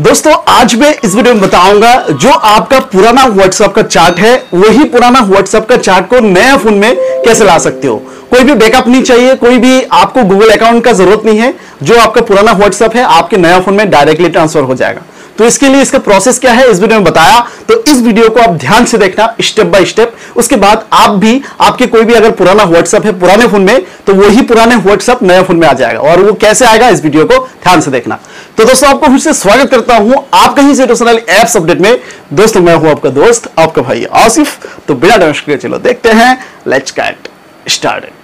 दोस्तों आज मैं इस वीडियो में बताऊंगा जो आपका पुराना व्हाट्सएप का चार्ट है वही पुराना व्हाट्सएप का चार्ट को नया फोन में कैसे ला सकते हो कोई भी बैकअप नहीं चाहिए कोई भी आपको गूगल अकाउंट का जरूरत नहीं है जो आपका पुराना व्हाट्सएप है आपके नया फोन में डायरेक्टली ट्रांसफर हो जाएगा तो इसके लिए इसका प्रोसेस क्या है इस वीडियो में बताया तो इस वीडियो को आप ध्यान से देखना स्टेप बाय स्टेप उसके बाद आप भी आपके कोई भी अगर पुराना व्हाट्सएप है पुराने फोन में तो वही पुराने व्हाट्सएप नया फोन में आ जाएगा और वो कैसे आएगा इस वीडियो को ध्यान से देखना तो दोस्तों आपको फिर से स्वागत करता हूं आप कहीं से सिटोसनल एप्स अपडेट में दोस्तों मैं हूं आपका दोस्त आपका भाई आसिफ तो बिना डर चलो देखते हैं लेट्स कैट स्टार्ट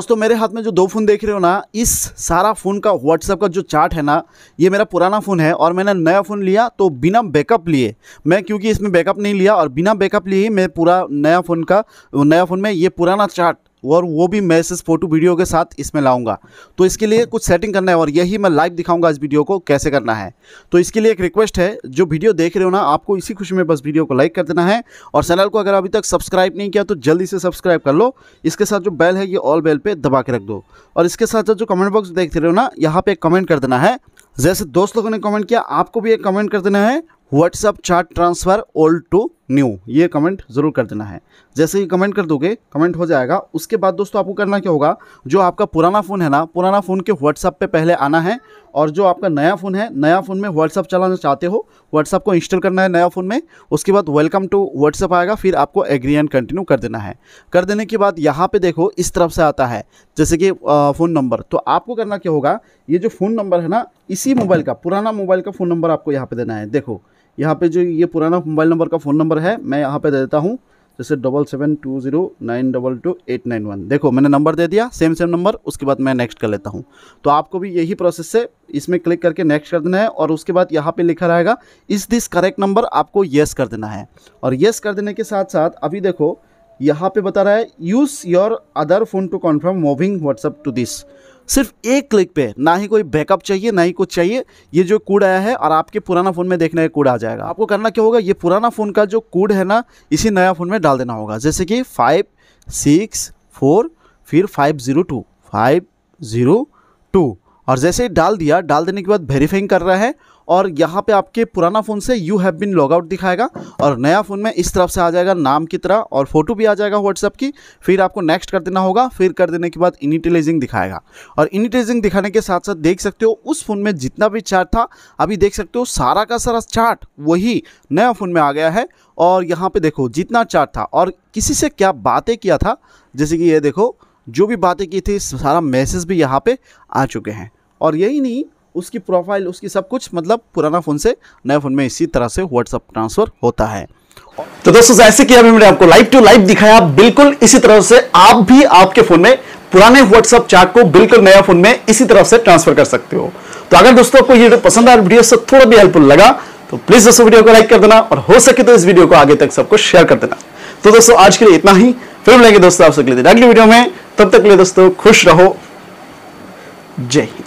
दोस्तों मेरे हाथ में जो दो फ़ोन देख रहे हो ना इस सारा फ़ोन का व्हाट्सअप का जो चार्ट है ना ये मेरा पुराना फ़ोन है और मैंने नया फ़ोन लिया तो बिना बैकअप लिए मैं क्योंकि इसमें बैकअप नहीं लिया और बिना बैकअप लिए मैं पूरा नया फ़ोन का नया फ़ोन में ये पुराना चार्ट और वो भी मैं इस फोटो वीडियो के साथ इसमें लाऊंगा तो इसके लिए कुछ सेटिंग करना है और यही मैं लाइव दिखाऊंगा इस वीडियो को कैसे करना है तो इसके लिए एक रिक्वेस्ट है जो वीडियो देख रहे हो ना आपको इसी खुशी में बस वीडियो को लाइक कर देना है और चैनल को अगर अभी तक सब्सक्राइब नहीं किया तो जल्दी से सब्सक्राइब कर लो इसके साथ जो बेल है ये ऑल बेल पर दबा के रख दो और इसके साथ साथ जो कमेंट बॉक्स देख रहे हो ना यहाँ पर कमेंट कर देना है जैसे दोस्त लोगों ने कमेंट किया आपको भी एक कमेंट कर देना है WhatsApp chat transfer old to new ये कमेंट ज़रूर कर देना है जैसे ही कमेंट कर दोगे कमेंट हो जाएगा उसके बाद दोस्तों आपको करना क्या होगा जो आपका पुराना फ़ोन है ना पुराना फ़ोन के व्हाट्सअप पे पहले आना है और जो आपका नया फ़ोन है नया फ़ोन में व्हाट्सअप चलाना चाहते हो व्हाट्सअप को इंस्टॉल करना है नया फ़ोन में उसके बाद वेलकम टू व्हाट्सअप आएगा फिर आपको एग्री एंड कंटिन्यू कर देना है कर देने के बाद यहाँ पर देखो इस तरफ से आता है जैसे कि फ़ोन नंबर तो आपको करना क्या होगा ये जो फ़ोन नंबर है ना इसी मोबाइल का पुराना मोबाइल का फ़ोन नंबर आपको यहाँ पर देना है देखो यहाँ पे जो ये पुराना मोबाइल नंबर का फ़ोन नंबर है मैं यहाँ पे दे देता हूँ जैसे double seven two zero nine double two eight nine one देखो मैंने नंबर दे दिया सेम सेम नंबर उसके बाद मैं नेक्स्ट कर लेता हूँ तो आपको भी यही प्रोसेस से इसमें क्लिक करके नेक्स्ट कर देना है और उसके बाद यहाँ पे लिखा रहेगा इस दिस करेक्ट नंबर आपको येस कर देना है और येस कर देने के साथ साथ अभी देखो यहाँ पे बता रहा है use your other phone to confirm moving WhatsApp to this सिर्फ एक क्लिक पे ना ही कोई बैकअप चाहिए ना ही कुछ चाहिए ये जो कूड आया है और आपके पुराना फ़ोन में देखने का कूड आ जाएगा आपको करना क्या होगा ये पुराना फ़ोन का जो कूड है ना इसी नया फ़ोन में डाल देना होगा जैसे कि फाइव सिक्स फोर फिर five zero two five zero two और जैसे ही डाल दिया डाल देने के बाद वेरीफाइंग कर रहा है और यहाँ पे आपके पुराना फ़ोन से you have been log out दिखाएगा और नया फ़ोन में इस तरफ से आ जाएगा नाम की तरह और फोटो भी आ जाएगा व्हाट्सअप की फिर आपको नेक्स्ट कर देना होगा फिर कर देने के बाद इनिटिलाइजिंग दिखाएगा और इनिटिलाइजिंग दिखाने के साथ साथ देख सकते हो उस फ़ोन में जितना भी चार्ट था अभी देख सकते हो सारा का सारा चार्ट वही नया फ़ोन में आ गया है और यहाँ पर देखो जितना चार्ट था और किसी से क्या बातें किया था जैसे कि ये देखो जो भी बातें की थी सारा मैसेज भी यहाँ पे आ चुके हैं और यही नहीं उसकी प्रोफाइल उसकी सब कुछ मतलब पुराना फ़ोन से नए फ़ोन में इसी तरह से व्हाट्सअप ट्रांसफ़र होता है तो दोस्तों जैसे कि अभी मैंने आपको लाइव टू लाइव दिखाया बिल्कुल इसी तरह से आप भी आपके फोन में पुराने व्हाट्सएप चैट को बिल्कुल नया फोन में इसी तरह से ट्रांसफर कर सकते हो तो अगर दोस्तों को ये वीडियो पसंद आया वीडियो से थोड़ा भी हेल्पफुल लगा तो प्लीज दोस्तों वीडियो को लाइक कर देना और हो सके तो इस वीडियो को आगे तक सबको शेयर कर देना तो दोस्तों आज के लिए इतना ही फिर मिलेंगे दोस्तों आपसे अगले दिन अगली वीडियो में तब तक के लिए दोस्तों खुश रहो जय